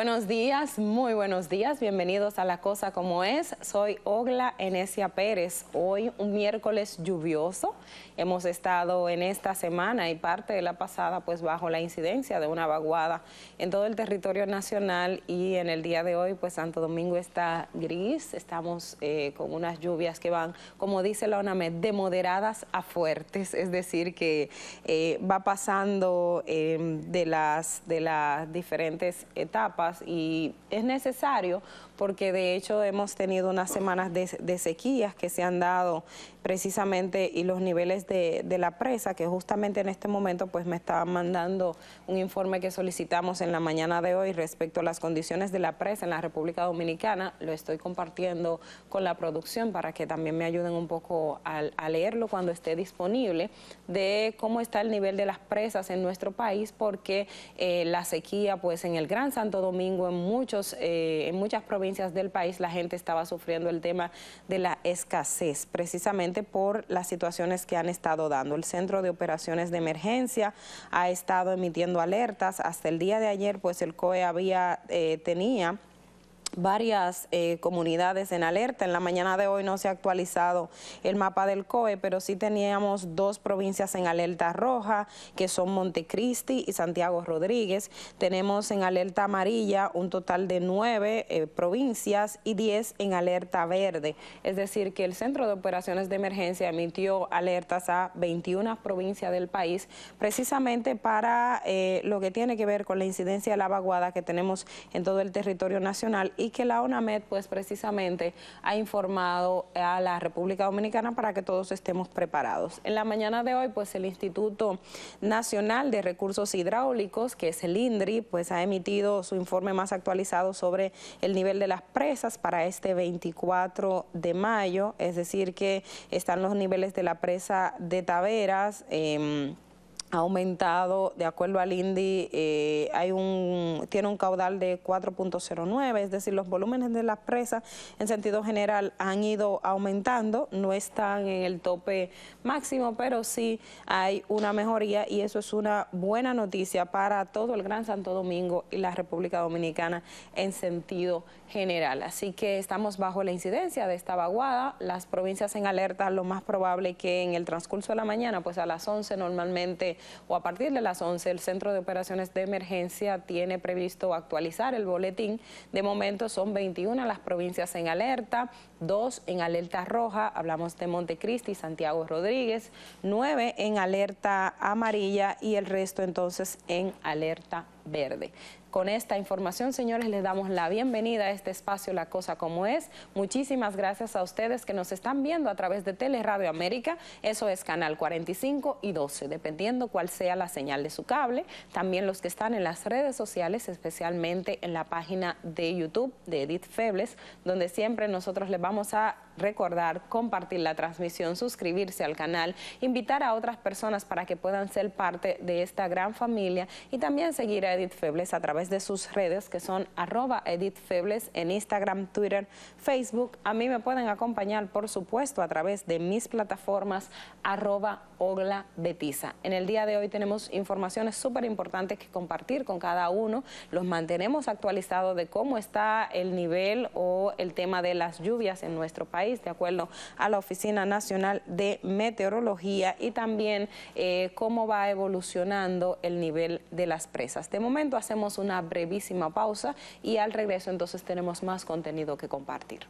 Buenos días, muy buenos días. Bienvenidos a La Cosa Como Es. Soy Ogla Enesia Pérez. Hoy, un miércoles lluvioso. Hemos estado en esta semana y parte de la pasada, pues bajo la incidencia de una vaguada en todo el territorio nacional. Y en el día de hoy, pues Santo Domingo está gris. Estamos eh, con unas lluvias que van, como dice la ONAMED, de moderadas a fuertes. Es decir, que eh, va pasando em, de, las, de las diferentes etapas y es necesario porque de hecho hemos tenido unas semanas de, sequías que se han dado precisamente y los niveles de, la presa que justamente en este momento pues me estaban mandando un informe que solicitamos en la mañana de hoy respecto a las condiciones de la presa en la República Dominicana, lo estoy compartiendo con la producción para que también me ayuden un poco a, leerlo cuando esté disponible de cómo está el nivel de las presas en nuestro país porque eh, la sequía pues en el Gran Santo Domingo domingo en, muchos, eh, en muchas provincias del país la gente estaba sufriendo el tema de la escasez, precisamente por las situaciones que han estado dando. El Centro de Operaciones de Emergencia ha estado emitiendo alertas. Hasta el día de ayer, pues el COE había, eh, tenía varias eh, comunidades en alerta. En la mañana de hoy no se ha actualizado el mapa del COE, pero sí teníamos dos provincias en alerta roja, que son Montecristi y Santiago Rodríguez. Tenemos en alerta amarilla un total de nueve eh, provincias y diez en alerta verde. Es decir, que el Centro de Operaciones de Emergencia emitió alertas a 21 provincias del país, precisamente para eh, lo que tiene que ver con la incidencia de la vaguada que tenemos en todo el territorio nacional y que la ONAMED pues precisamente ha informado a la República Dominicana para que todos estemos preparados. En la mañana de hoy pues el Instituto Nacional de Recursos Hidráulicos, que es el INDRI, pues ha emitido su informe más actualizado sobre el nivel de las presas para este 24 de mayo, es decir que están los niveles de la presa de Taveras, em, ha aumentado, de acuerdo al INDI, eh, hay un, tiene un caudal de 4.09, es decir, los volúmenes de las presas en sentido general han ido aumentando, no están en el tope máximo, pero sí hay una mejoría y eso es una buena noticia para todo el Gran Santo Domingo y la República Dominicana en sentido general. Así que estamos bajo la incidencia de esta vaguada, las provincias en alerta, lo más probable que en el transcurso de la mañana, pues a las 11 normalmente o a partir de las 11 el Centro de Operaciones de Emergencia tiene previsto actualizar el boletín. De momento son 21 las provincias en alerta, 2 en alerta roja, hablamos de Montecristi, Santiago Rodríguez, 9 en alerta amarilla y el resto entonces en alerta verde. Con esta información, señores, les damos la bienvenida a este espacio La Cosa Como Es. Muchísimas gracias a ustedes que nos están viendo a través de Teleradio América, eso es Canal 45 y 12, dependiendo cuál sea la señal de su cable. También los que están en las redes sociales, especialmente en la página de YouTube de Edith Febles, donde siempre nosotros les vamos a recordar, compartir la transmisión, suscribirse al canal, invitar a otras personas para que puedan ser parte de esta gran familia y también seguir a Edith Febles a través de sus redes que son arroba en Instagram, Twitter, Facebook. A mí me pueden acompañar, por supuesto, a través de mis plataformas arroba En el día de hoy tenemos informaciones súper importantes que compartir con cada uno. Los mantenemos actualizados de cómo está el nivel o el tema de las lluvias en nuestro país, de acuerdo a la Oficina Nacional de Meteorología y también eh, cómo va evolucionando el nivel de las presas. De momento hacemos una una brevísima pausa y al regreso entonces tenemos más contenido que compartir.